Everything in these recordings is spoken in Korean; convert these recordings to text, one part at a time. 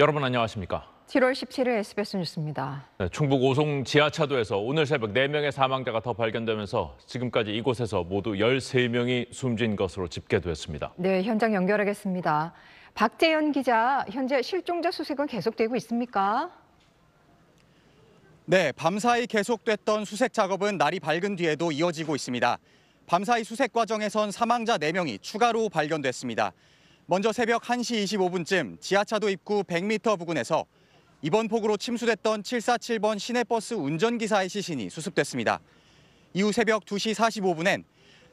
여러분 안녕하십니까? 7월 17일 SBS 뉴스입니다. 네, 충북 오송 지하차도에서 오늘 새벽 4명의 사망자가 더 발견되면서 지금까지 이곳에서 모두 13명이 숨진 것으로 집계됐습니다. 네, 현장 연결하겠습니다. 박재현 기자, 현재 실종자 수색은 계속되고 있습니까? 네, 밤사이 계속됐던 수색 작업은 날이 밝은 뒤에도 이어지고 있습니다. 밤사이 수색 과정에선 사망자 4명이 추가로 발견됐습니다. 먼저 새벽 1시 25분쯤 지하차도 입구 100m 부근에서 이번 폭우로 침수됐던 747번 시내버스 운전기사의 시신이 수습됐습니다. 이후 새벽 2시 45분엔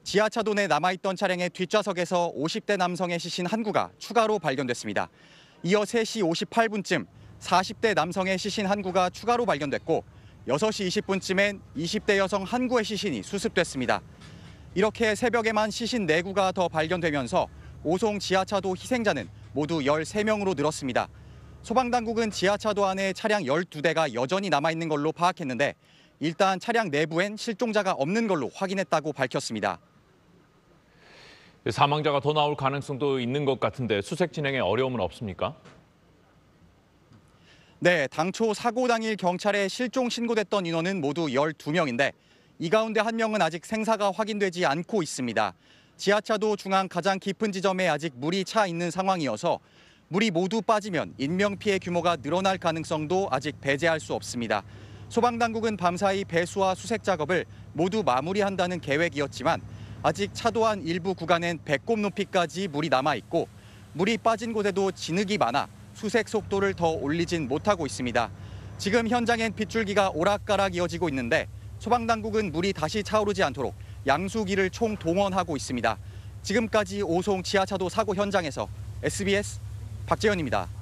지하차도 내 남아있던 차량의 뒷좌석에서 50대 남성의 시신 한 구가 추가로 발견됐습니다. 이어 3시 58분쯤 40대 남성의 시신 한 구가 추가로 발견됐고 6시 20분쯤엔 20대 여성 한 구의 시신이 수습됐습니다. 이렇게 새벽에만 시신 4구가 더 발견되면서 오송 지하차도 희생자는 모두 13명으로 늘었습니다. 소방당국은 지하차도 안에 차량 12대가 여전히 남아있는 걸로 파악했는데 일단 차량 내부엔 실종자가 없는 걸로 확인했다고 밝혔습니다. 사망자가 더 나올 가능성도 있는 것 같은데 수색 진행에 어려움은 없습니까? 네, 당초 사고 당일 경찰에 실종 신고됐던 인원은 모두 12명인데 이 가운데 한 명은 아직 생사가 확인되지 않고 있습니다. 지하차도 중앙 가장 깊은 지점에 아직 물이 차 있는 상황이어서 물이 모두 빠지면 인명피해 규모가 늘어날 가능성도 아직 배제할 수 없습니다. 소방당국은 밤사이 배수와 수색 작업을 모두 마무리한다는 계획이었지만 아직 차도 안 일부 구간엔 배꼽 높이까지 물이 남아 있고 물이 빠진 곳에도 진흙이 많아 수색 속도를 더 올리진 못하고 있습니다. 지금 현장엔 빗줄기가 오락가락 이어지고 있는데 소방당국은 물이 다시 차오르지 않도록 양수기를 총 동원하고 있습니다. 지금까지 오송 지하차도 사고 현장에서 SBS 박재현입니다.